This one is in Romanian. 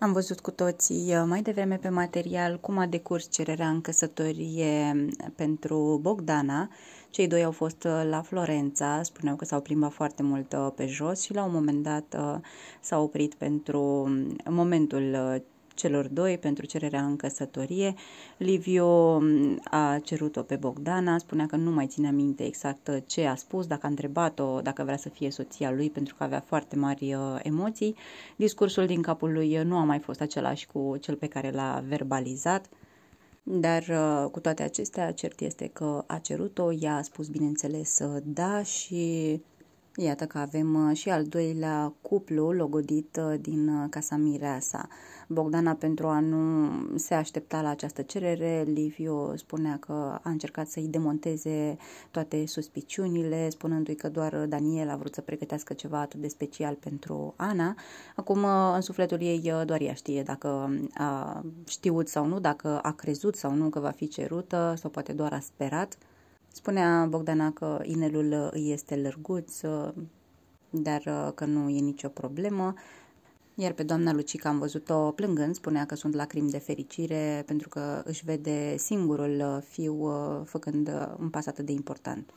Am văzut cu toții uh, mai devreme pe material cum a decurs cererea în căsătorie uh, pentru Bogdana. Cei doi au fost uh, la Florența, spuneau că s-au plimbat foarte mult pe jos și la un moment dat s-au oprit pentru mm, momentul celor doi pentru cererea în căsătorie. Liviu mm, a cerut-o pe Bogdana, spunea că nu mai ține minte exact uh, ce a spus, dacă a întrebat-o dacă vrea să fie soția lui, pentru că avea foarte mari uh, emoții. Discursul din capul lui uh, nu a mai fost același cu cel pe care l-a verbalizat. Dar cu toate acestea, cert este că a cerut-o, ea a spus bineînțeles da și Iată că avem uh, și al doilea cuplu logodit uh, din uh, Casa Mireasa. Bogdana, pentru a nu se aștepta la această cerere, Liviu spunea că a încercat să-i demonteze toate suspiciunile, spunându-i că doar Daniel a vrut să pregătească ceva atât de special pentru Ana. Acum, în sufletul ei, doar ea știe dacă a știut sau nu, dacă a crezut sau nu că va fi cerută, sau poate doar a sperat. Spunea Bogdana că inelul uh, îi este lărguț, uh, dar uh, că nu e nicio problemă. Iar pe doamna Lucica am văzut-o plângând, spunea că sunt lacrimi de fericire pentru că își vede singurul fiu făcând un pas atât de important.